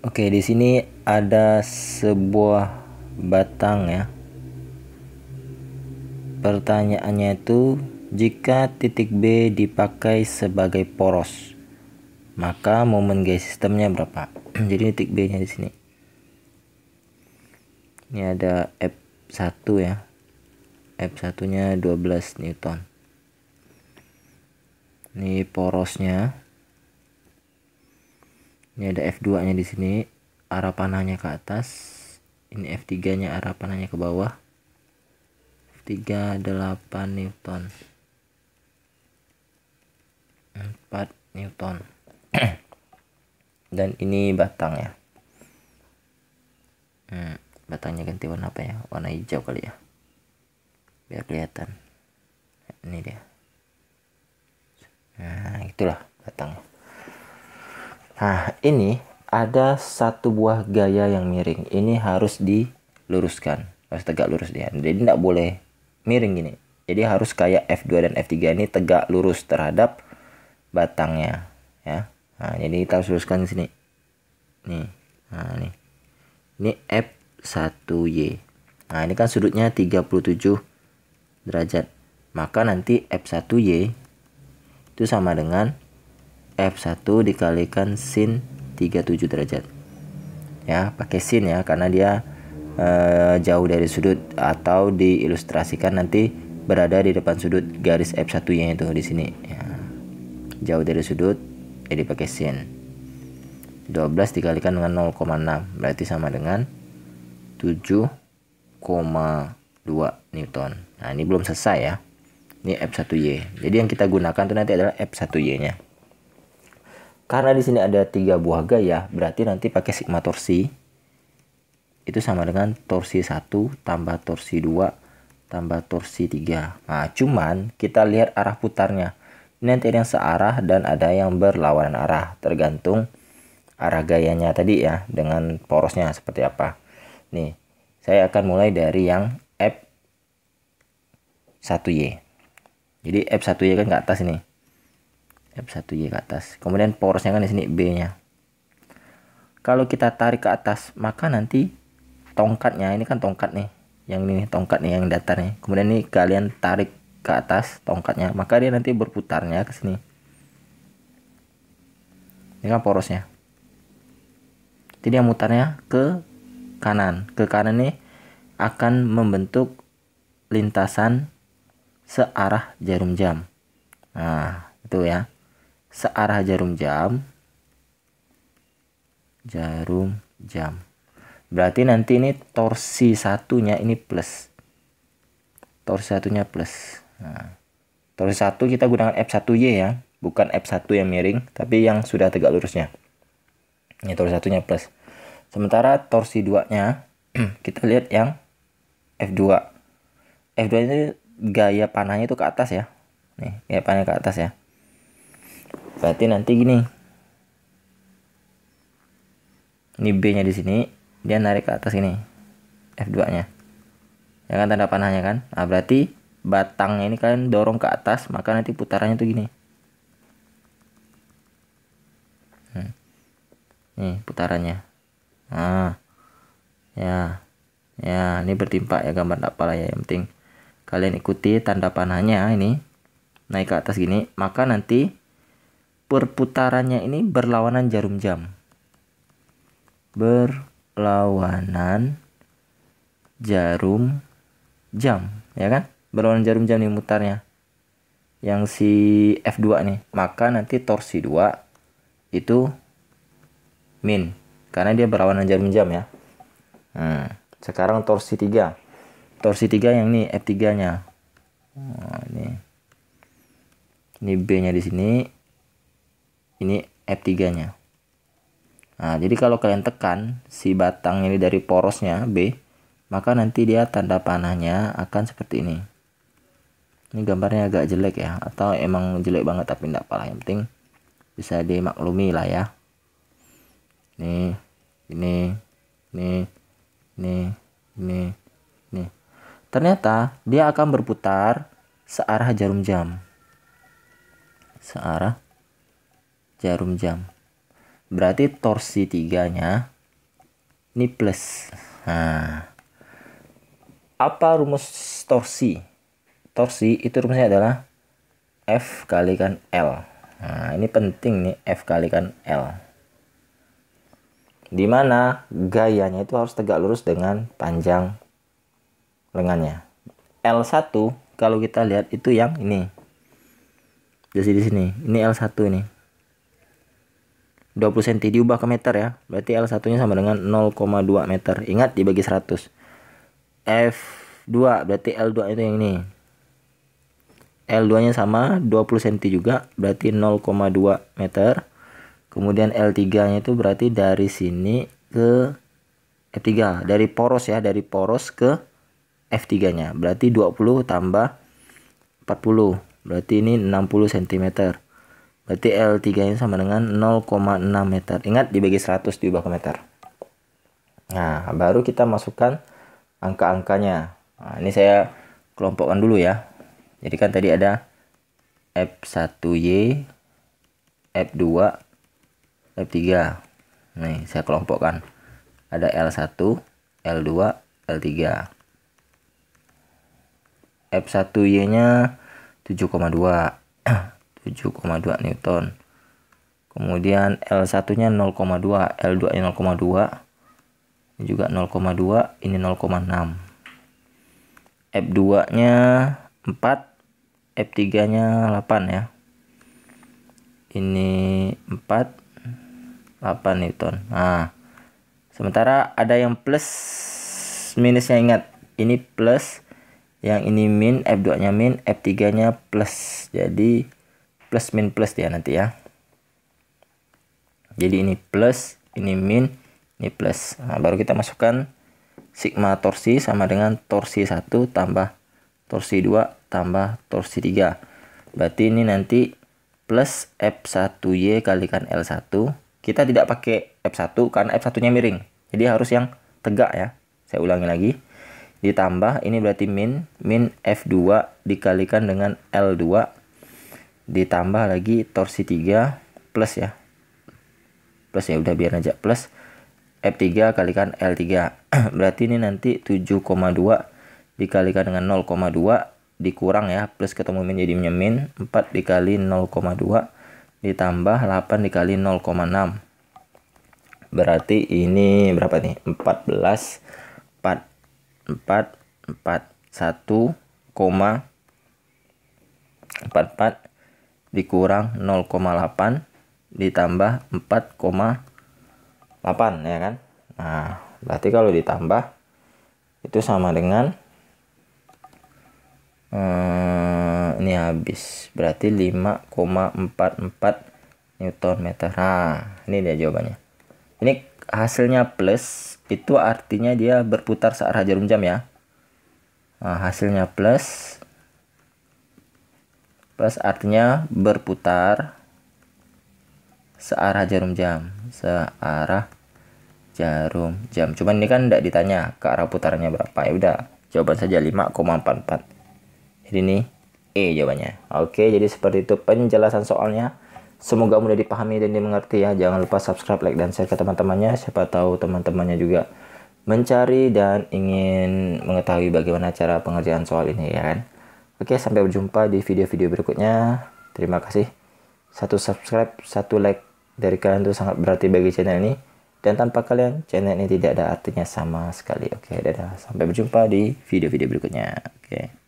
Oke, di sini ada sebuah batang ya. Pertanyaannya itu jika titik B dipakai sebagai poros, maka momen G sistemnya berapa? Jadi titik B-nya di sini. Ini ada F1 ya. F1-nya 12 Newton. Ini porosnya ini ada F2 nya di sini arah panahnya ke atas ini F3 nya arah panahnya ke bawah F3 8 Newton 4 Newton dan ini batangnya hmm, batangnya ganti warna apa ya warna hijau kali ya biar kelihatan ini dia nah itulah batangnya Nah, ini ada satu buah gaya yang miring. Ini harus diluruskan. Harus tegak lurus dia. Jadi tidak boleh miring gini. Jadi harus kayak F2 dan F3 ini tegak lurus terhadap batangnya, ya. Nah, jadi kita harus luruskan di sini. Nih. Nah, nih. Ini F1Y. Nah, ini kan sudutnya 37 derajat. Maka nanti F1Y itu sama dengan F1 dikalikan sin 37 derajat ya pakai sin ya karena dia e, jauh dari sudut atau diilustrasikan nanti berada di depan sudut garis F1 nya itu di sini ya. jauh dari sudut jadi pakai sin 12 dikalikan dengan 0,6 berarti sama dengan 7,2 Newton nah ini belum selesai ya ini F1Y jadi yang kita gunakan itu nanti adalah F1Y nya karena di sini ada tiga buah gaya, berarti nanti pakai sigma torsi. Itu sama dengan torsi 1 tambah torsi 2 tambah torsi 3. Nah, cuman kita lihat arah putarnya. Ini nanti ada yang searah dan ada yang berlawanan arah, tergantung arah gayanya tadi ya, dengan porosnya seperti apa. Nih, saya akan mulai dari yang F1Y. Jadi F1Y kan ke atas ini. F 1 Y ke atas. Kemudian porosnya kan di sini B-nya. Kalau kita tarik ke atas, maka nanti tongkatnya, ini kan tongkat nih. Yang ini tongkat nih yang datar nih. Kemudian ini kalian tarik ke atas tongkatnya, maka dia nanti berputarnya ke sini. Ini kan porosnya. Jadi dia mutarnya ke kanan. Ke kanan nih akan membentuk lintasan searah jarum jam. Nah, itu ya searah jarum jam jarum jam berarti nanti ini torsi satunya ini plus torsi satunya plus nah, torsi satu kita gunakan F1Y ya bukan F1 yang miring tapi yang sudah tegak lurusnya ini torsi satunya plus sementara torsi 2 nya kita lihat yang F2 F2 ini gaya panahnya itu ke atas ya nih gaya panahnya ke atas ya berarti nanti gini ini B nya di sini dia narik ke atas ini F2 nya ya kan tanda panahnya kan nah berarti batangnya ini kalian dorong ke atas maka nanti putarannya tuh gini hmm. nih putarannya nah ya ya ini bertimpa ya gambar apa lah ya yang penting kalian ikuti tanda panahnya ini naik ke atas gini maka nanti perputarannya ini berlawanan jarum jam. Berlawanan jarum jam, ya kan? Berlawanan jarum jam nih mutarnya. Yang si F2 nih, maka nanti torsi 2 itu min karena dia berlawanan jarum jam ya. Nah, sekarang torsi 3. Torsi 3 yang nih F3-nya. Nah, ini. Ini B-nya di sini, ini F3 nya nah jadi kalau kalian tekan si batang ini dari porosnya B maka nanti dia tanda panahnya akan seperti ini ini gambarnya agak jelek ya atau emang jelek banget tapi tidak apa yang penting bisa dimaklumi lah ya ini ini ini ini ini ini ternyata dia akan berputar searah jarum jam searah jarum jam. Berarti torsi tiganya ini plus. Nah, apa rumus torsi? Torsi itu rumusnya adalah F kali kan L. Nah, ini penting nih F kali kan L. Dimana gayanya itu harus tegak lurus dengan panjang lengannya. L1 kalau kita lihat itu yang ini. Jadi di sini, ini L1 ini. 20 cm diubah ke meter ya. Berarti L1 nya sama dengan 0,2 meter. Ingat dibagi 100. F2 berarti L2 itu yang ini. L2 nya sama 20 cm juga berarti 0,2 meter. Kemudian L3 nya itu berarti dari sini ke F3. Dari poros ya. Dari poros ke F3 nya. Berarti 20 tambah 40. Berarti ini 60 cm. Berarti L3 ini sama dengan 0,6 meter. Ingat dibagi 100 diubah ke meter. Nah, baru kita masukkan angka-angkanya. Nah, ini saya kelompokkan dulu ya. Jadi kan tadi ada F1Y, F2, F3. Nih, saya kelompokkan. Ada L1, L2, L3. F1Y-nya 7,2. 7,2 Newton kemudian L1 nya 0,2 L2 nya 0,2 Ini juga 0,2 ini 0,6 F2 nya 4 F3 nya 8 ya ini 4 8 Newton nah sementara ada yang plus minusnya ingat ini plus yang ini min F2 nya min F3 nya plus jadi plus min plus dia nanti ya jadi ini plus ini min ini plus nah, baru kita masukkan sigma torsi sama dengan torsi 1 tambah torsi 2 tambah torsi 3 berarti ini nanti plus F1Y kalikan L1 kita tidak pakai F1 karena F1 nya miring jadi harus yang tegak ya saya ulangi lagi ditambah ini berarti min min F2 dikalikan dengan L2 ditambah lagi torsi 3 plus ya plus ya udah biar aja plus F3 kalikan L3 berarti ini nanti 7,2 dikalikan dengan 0,2 dikurang ya plus ketemu min jadi min 4 dikali 0,2 ditambah 8 dikali 0,6 berarti ini berapa nih 14 4 4 4 1, 44 dikurang 0,8 ditambah 4,8 ya kan. Nah, berarti kalau ditambah itu sama dengan eh, ini habis. Berarti 5,44 Newton meter. Nah, ini dia jawabannya. Ini hasilnya plus itu artinya dia berputar searah jarum jam ya. Nah, hasilnya plus plus artinya berputar searah jarum jam searah jarum jam cuman ini kan tidak ditanya ke arah putarnya berapa ya udah jawaban saja 5,44 jadi ini E jawabannya oke jadi seperti itu penjelasan soalnya semoga mudah dipahami dan dimengerti ya jangan lupa subscribe like dan share ke teman-temannya siapa tahu teman-temannya juga mencari dan ingin mengetahui bagaimana cara pengerjaan soal ini ya kan Oke, sampai berjumpa di video-video berikutnya. Terima kasih. Satu subscribe, satu like dari kalian itu sangat berarti bagi channel ini. Dan tanpa kalian, channel ini tidak ada artinya sama sekali. Oke, dadah. Sampai berjumpa di video-video berikutnya. Oke.